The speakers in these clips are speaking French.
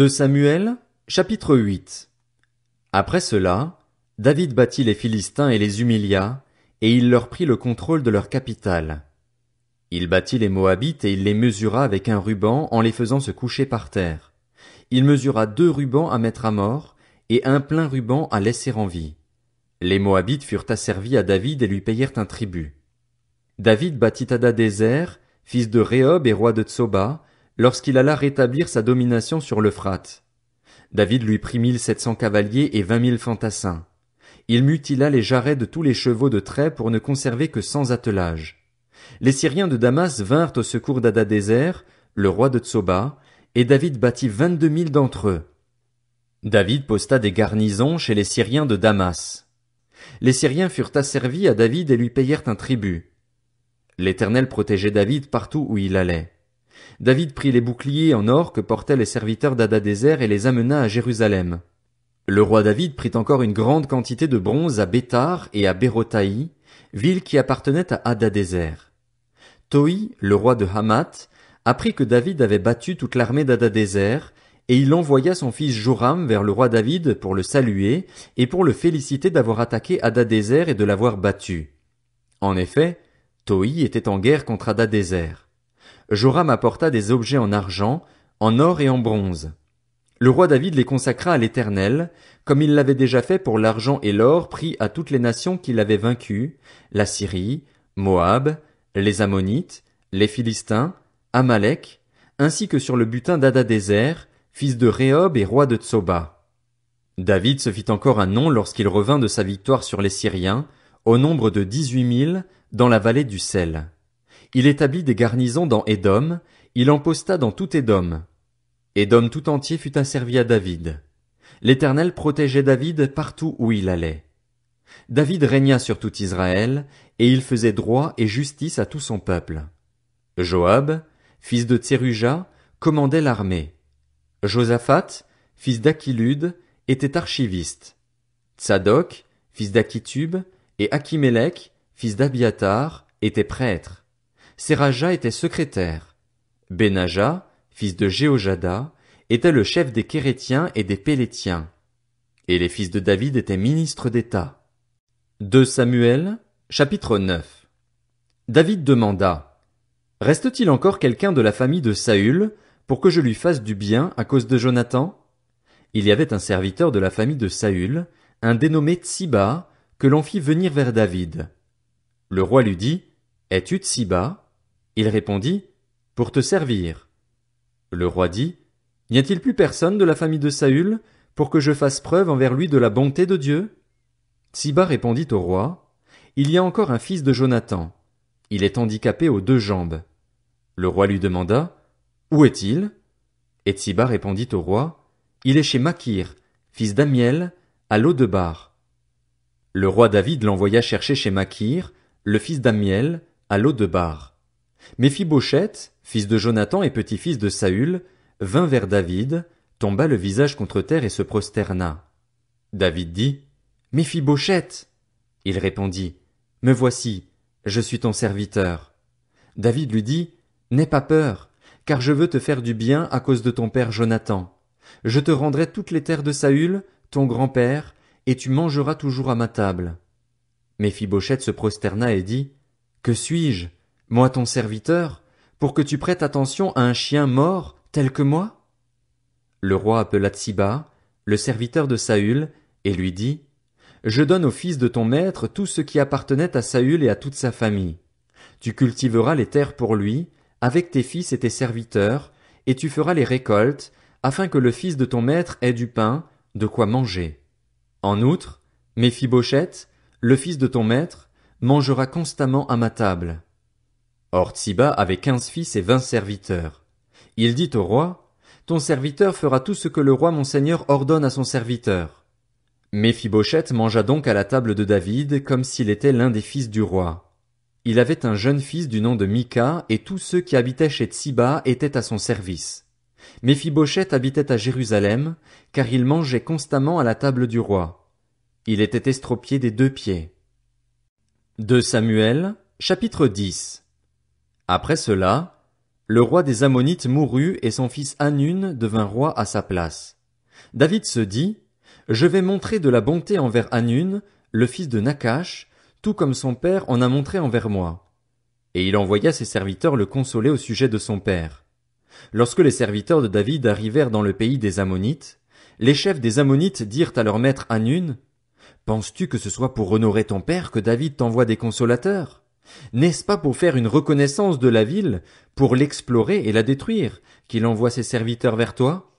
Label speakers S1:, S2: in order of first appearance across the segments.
S1: De Samuel, chapitre 8 Après cela, David battit les Philistins et les humilia, et il leur prit le contrôle de leur capitale. Il battit les Moabites et il les mesura avec un ruban en les faisant se coucher par terre. Il mesura deux rubans à mettre à mort, et un plein ruban à laisser en vie. Les Moabites furent asservis à David et lui payèrent un tribut. David battit Adadézer, fils de Rehob et roi de Tsoba, lorsqu'il alla rétablir sa domination sur l'Euphrate. David lui prit mille sept cents cavaliers et vingt mille fantassins. Il mutila les jarrets de tous les chevaux de trait pour ne conserver que sans attelage. Les Syriens de Damas vinrent au secours d'Adadézer, le roi de Tsoba, et David battit vingt-deux mille d'entre eux. David posta des garnisons chez les Syriens de Damas. Les Syriens furent asservis à David et lui payèrent un tribut. L'Éternel protégeait David partout où il allait. David prit les boucliers en or que portaient les serviteurs d'Adadéser et les amena à Jérusalem. Le roi David prit encore une grande quantité de bronze à Bétar et à Bérotaï, ville qui appartenait à Adadézer. Toï, le roi de Hamath, apprit que David avait battu toute l'armée d'Adadézer, et il envoya son fils Joram vers le roi David pour le saluer et pour le féliciter d'avoir attaqué Adadézer et de l'avoir battu. En effet, Toï était en guerre contre Adadéser. Joram apporta des objets en argent, en or et en bronze. Le roi David les consacra à l'Éternel, comme il l'avait déjà fait pour l'argent et l'or pris à toutes les nations qu'il avait vaincues, la Syrie, Moab, les Ammonites, les Philistins, Amalek, ainsi que sur le butin d'Adadézer, fils de Rehob et roi de Tsoba. David se fit encore un nom lorsqu'il revint de sa victoire sur les Syriens, au nombre de dix-huit mille, dans la vallée du sel. Il établit des garnisons dans Édom, il en posta dans tout Édom. Édom tout entier fut asservi à David. L'Éternel protégeait David partout où il allait. David régna sur tout Israël, et il faisait droit et justice à tout son peuple. Joab, fils de Tseruja, commandait l'armée. Josaphat, fils d'Achilude, était archiviste. Tsadok, fils d'Akitub, et Akimelech, fils d'Abiatar, étaient prêtres. Seraja était secrétaire. Benaja, fils de Jéhojada, était le chef des Kérétiens et des Pélétiens. Et les fils de David étaient ministres d'État. De Samuel, chapitre 9. David demanda, Reste-t-il encore quelqu'un de la famille de Saül pour que je lui fasse du bien à cause de Jonathan? Il y avait un serviteur de la famille de Saül, un dénommé Tsiba, que l'on fit venir vers David. Le roi lui dit, Es-tu Tsiba? Il répondit, Pour te servir. Le roi dit, N'y a-t-il plus personne de la famille de Saül pour que je fasse preuve envers lui de la bonté de Dieu? Tsiba répondit au roi, Il y a encore un fils de Jonathan. Il est handicapé aux deux jambes. Le roi lui demanda, Où est-il? Et Tsiba répondit au roi, Il est chez Makir, fils d'Amiel, à l'eau de Bar. Le roi David l'envoya chercher chez Makir, le fils d'Amiel, à l'eau de Bar. Méphibosheth, fils de Jonathan et petit-fils de Saül, vint vers David, tomba le visage contre terre et se prosterna. David dit, Méphibosheth! Il répondit, Me voici, je suis ton serviteur. David lui dit, N'aie pas peur, car je veux te faire du bien à cause de ton père Jonathan. Je te rendrai toutes les terres de Saül, ton grand-père, et tu mangeras toujours à ma table. Méphibosheth se prosterna et dit, Que suis-je? moi ton serviteur, pour que tu prêtes attention à un chien mort tel que moi? Le roi appela Tsiba, le serviteur de Saül, et lui dit, Je donne au fils de ton maître tout ce qui appartenait à Saül et à toute sa famille. Tu cultiveras les terres pour lui, avec tes fils et tes serviteurs, et tu feras les récoltes, afin que le fils de ton maître ait du pain, de quoi manger. En outre, Méphibochète, le fils de ton maître, mangera constamment à ma table. Or Tsiba avait quinze fils et vingt serviteurs. Il dit au roi, Ton serviteur fera tout ce que le roi mon seigneur ordonne à son serviteur. Méphibosheth mangea donc à la table de David comme s'il était l'un des fils du roi. Il avait un jeune fils du nom de Mika et tous ceux qui habitaient chez Tsiba étaient à son service. Méphibosheth habitait à Jérusalem, car il mangeait constamment à la table du roi. Il était estropié des deux pieds. De Samuel, chapitre 10 après cela, le roi des Ammonites mourut et son fils Anun devint roi à sa place. David se dit, Je vais montrer de la bonté envers Anun, le fils de Nakash, tout comme son père en a montré envers moi. Et il envoya ses serviteurs le consoler au sujet de son père. Lorsque les serviteurs de David arrivèrent dans le pays des Ammonites, les chefs des Ammonites dirent à leur maître Anun Penses-tu que ce soit pour honorer ton père que David t'envoie des consolateurs? N'est-ce pas pour faire une reconnaissance de la ville, pour l'explorer et la détruire, qu'il envoie ses serviteurs vers toi?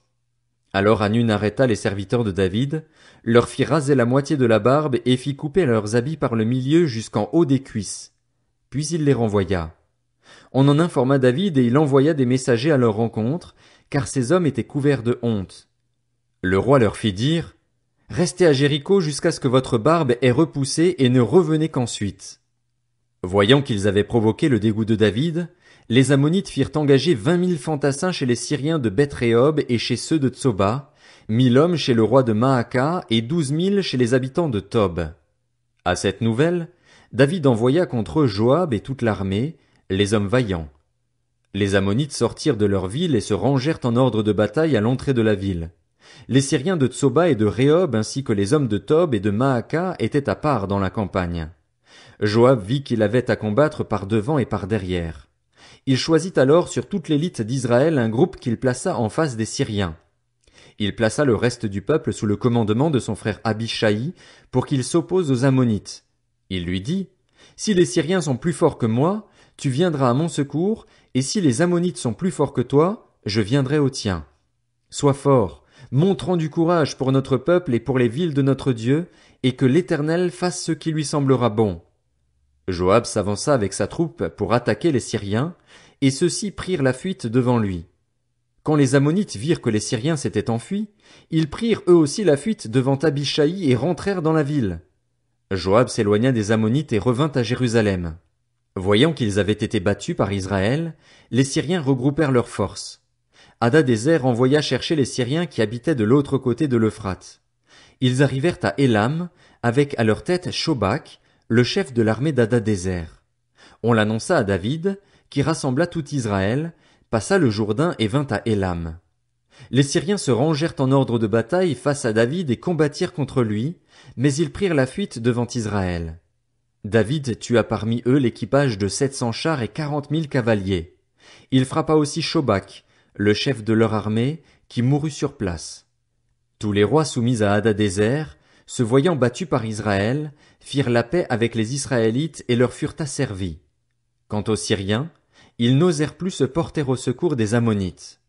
S1: Alors Hanun arrêta les serviteurs de David, leur fit raser la moitié de la barbe et fit couper leurs habits par le milieu jusqu'en haut des cuisses. Puis il les renvoya. On en informa David et il envoya des messagers à leur rencontre, car ces hommes étaient couverts de honte. Le roi leur fit dire, Restez à Jéricho jusqu'à ce que votre barbe ait repoussé et ne revenez qu'ensuite. Voyant qu'ils avaient provoqué le dégoût de David, les Ammonites firent engager vingt mille fantassins chez les Syriens de Bethréhob et chez ceux de Tsoba, mille hommes chez le roi de Maaka et douze mille chez les habitants de Tob. À cette nouvelle, David envoya contre eux Joab et toute l'armée, les hommes vaillants. Les Ammonites sortirent de leur ville et se rangèrent en ordre de bataille à l'entrée de la ville. Les Syriens de Tsoba et de Réhob ainsi que les hommes de Tob et de Maaka étaient à part dans la campagne. Joab vit qu'il avait à combattre par devant et par derrière. Il choisit alors sur toute l'élite d'Israël un groupe qu'il plaça en face des Syriens. Il plaça le reste du peuple sous le commandement de son frère Abishai pour qu'il s'oppose aux Ammonites. Il lui dit, Si les Syriens sont plus forts que moi, tu viendras à mon secours, et si les Ammonites sont plus forts que toi, je viendrai au tien. Sois fort, montrant du courage pour notre peuple et pour les villes de notre Dieu, et que l'Éternel fasse ce qui lui semblera bon. Joab s'avança avec sa troupe pour attaquer les Syriens, et ceux-ci prirent la fuite devant lui. Quand les Ammonites virent que les Syriens s'étaient enfuis, ils prirent eux aussi la fuite devant Abishai et rentrèrent dans la ville. Joab s'éloigna des Ammonites et revint à Jérusalem. Voyant qu'ils avaient été battus par Israël, les Syriens regroupèrent leurs forces. Hadadézer envoya chercher les Syriens qui habitaient de l'autre côté de l'Euphrate. Ils arrivèrent à Élam, avec à leur tête Shobak, le chef de l'armée désert On l'annonça à David, qui rassembla tout Israël, passa le Jourdain et vint à Élam. Les Syriens se rangèrent en ordre de bataille face à David et combattirent contre lui, mais ils prirent la fuite devant Israël. David tua parmi eux l'équipage de sept cents chars et quarante mille cavaliers. Il frappa aussi Shobak, le chef de leur armée, qui mourut sur place. Tous les rois soumis à Hadadézer, se voyant battus par Israël, firent la paix avec les Israélites et leur furent asservis. Quant aux Syriens, ils n'osèrent plus se porter au secours des Ammonites.